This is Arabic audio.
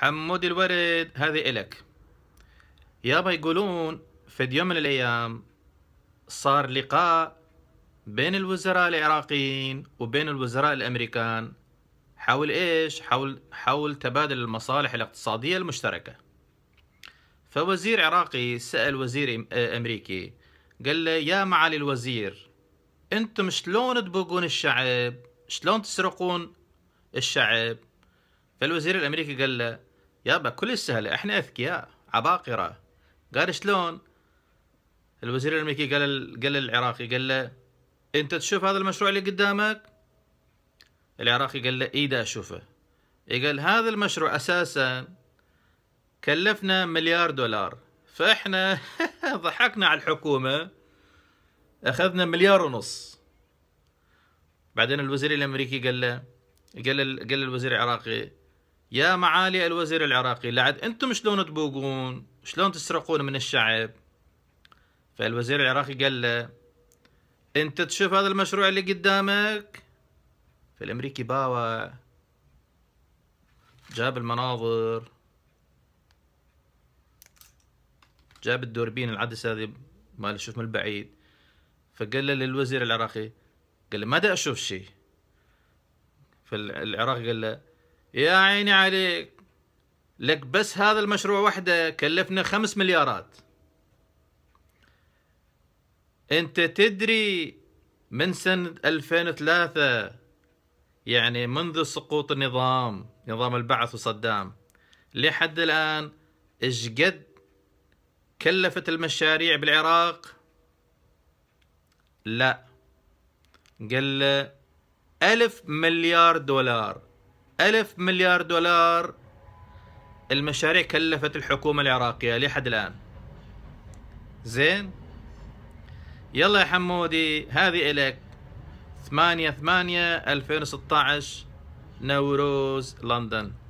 حمود الورد هذه إلك يابا يقولون في يوم من الأيام صار لقاء بين الوزراء العراقيين وبين الوزراء الأمريكان حول إيش؟ حول, حول تبادل المصالح الاقتصادية المشتركة فوزير عراقي سأل وزير آه، أمريكي قال له يا معالي الوزير انتم شلون تبوقون الشعب شلون تسرقون الشعب فالوزير الامريكي قال له يابا كل سهلة احنا اذكياء عباقرة قال شلون الوزير الامريكي قال قال للعراقي قال له انت تشوف هذا المشروع اللي قدامك العراقي قال له ايدا اشوفه قال هذا المشروع اساسا كلفنا مليار دولار فاحنا ضحكنا على الحكومة اخذنا مليار ونص بعدين الوزير الامريكي قال له قال قال الوزير العراقي يا معالي الوزير العراقي لعد انتم شلون تبوقون شلون تسرقون من الشعب فالوزير العراقي قال له انت تشوف هذا المشروع اللي قدامك فالامريكي باوع جاب المناظر جاب الدوربين العدسة هذه مال تشوف من البعيد فقال له للوزير العراقي قال له ما دا اشوف شيء فالعراقي قال له يا عيني عليك لك بس هذا المشروع وحده كلفنا خمس مليارات انت تدري من سنة 2003 يعني منذ سقوط النظام نظام البعث وصدام لحد الآن اشقد كلفت المشاريع بالعراق لا قال له ألف مليار دولار ألف مليار دولار المشاريع كلفت الحكومة العراقية لحد الآن زين يلا يا حمودي هذه إلك ثمانية ثمانية ألفين وستاعش نوروز لندن